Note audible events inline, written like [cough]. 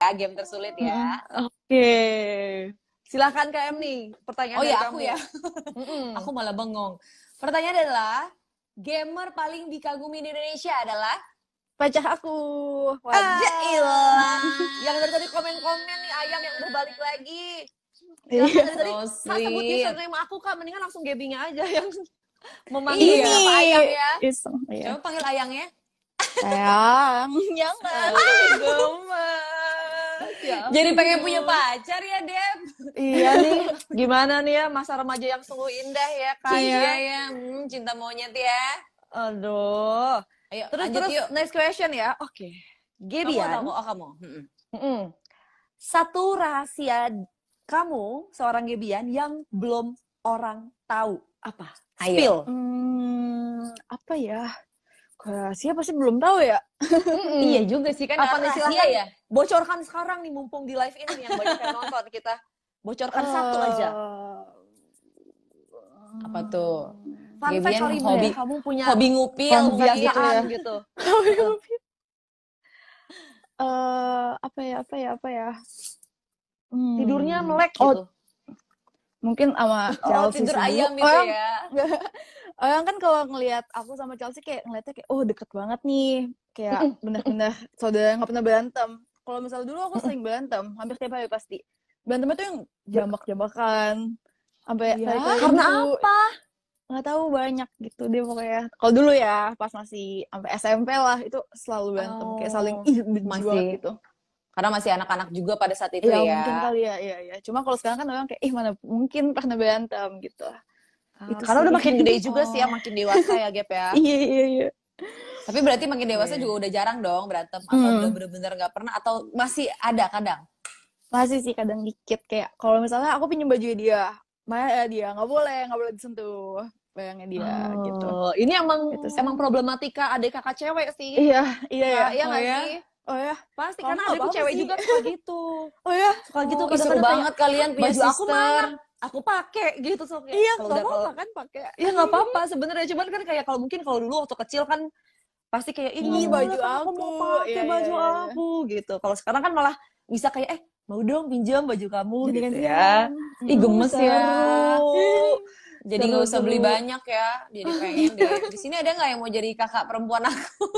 Ya, game tersulit ya. Hmm, oke. Okay. Silahkan KM nih pertanyaan Oh iya, ya aku [laughs] ya. aku malah bengong. Pertanyaan adalah gamer paling dikagumi di Indonesia adalah pecah aku. Wajah [laughs] yang dari tadi komen-komen nih ayam yang udah balik lagi. Iya. Dari tadi kak sebut aku kak, mendingan langsung gaming aja yang [laughs] memanggil Ini. Ya, ayam ya. iya. Coba panggil ayangnya. Ayang, jangan. Gemes. Ya [laughs] Jadi pengen punya pacar ya, Dep. iya nih. [laughs] Gimana nih ya masa remaja yang sungguh indah ya, Kak? Iya ya, iya. hmm, cinta monyet ya. Aduh. Ayo, terus lanjut, terus yuk. next question ya. Oke. Okay. Gebian. Kamu, oh, kamu. Mm -mm. Satu rahasia kamu seorang Gebian yang belum orang tahu apa? Ayo. Spill. Hmm, apa ya? Rahasia pasti belum tahu ya. mm hmm iya juga sih kan. Apa nih ya? Bocorkan sekarang nih mumpung di live ini yang banyak yang nonton kita. Bocorkan uh, satu aja. Apa tuh? Fun sorry hobi, ya, kamu punya hobi ngupil kebiasaan gitu. Ya. gitu. uh, [laughs] apa ya apa ya apa ya? Hmm. Tidurnya melek gitu. Oh, mungkin sama [laughs] oh, tidur ayam gitu ya. [laughs] orang eh, kan kalau ngelihat aku sama Chelsea kayak ngeliatnya kayak oh deket banget nih kayak bener-bener saudara nggak pernah berantem kalau misalnya dulu aku sering berantem hampir tiap hari pasti berantemnya tuh yang jambak-jambakan sampai ya, karena itu, apa nggak tahu banyak gitu dia pokoknya kalau dulu ya pas masih sampai SMP lah itu selalu berantem oh, kayak saling ih masih [laughs] gitu karena masih anak-anak juga pada saat itu ya, ya. mungkin kali ya, ya, ya. Cuma kalau sekarang kan orang kayak, ih mana mungkin pernah berantem gitu. Kalau itu karena udah makin gede [laughs] juga oh. sih ya, makin dewasa ya Gap ya. [laughs] iya iya iya. Tapi berarti makin dewasa iya. juga udah jarang dong berantem atau hmm. udah bener-bener nggak pernah atau masih ada kadang? Masih sih kadang dikit kayak kalau misalnya aku pinjam baju ya dia, Maya eh, dia nggak boleh nggak boleh disentuh bayangnya dia gitu. oh. gitu. Ini emang gitu emang problematika adik kakak cewek sih. Iya iya ya. Iya, iya. iya oh, ya? sih? Oh ya, pasti Kamu karena adikku cewek sih. juga suka gitu. [laughs] Oh ya, suka gitu oh, kadang-kadang banget kalian punya baju sister. aku mana? aku pakai gitu so kayak iya nggak apa-apa kan pakai iya nggak apa-apa sebenarnya cuman kan kayak kalau mungkin kalau dulu waktu kecil kan pasti kayak ini oh, baju aku, aku mau pakai iya, iya baju iya, iya. aku gitu kalau sekarang kan malah bisa kayak eh mau dong pinjam baju kamu gitu, gitu ya ih gemes ya jadi nggak usah beli banyak ya jadi pengen di sini ada nggak yang mau jadi kakak perempuan aku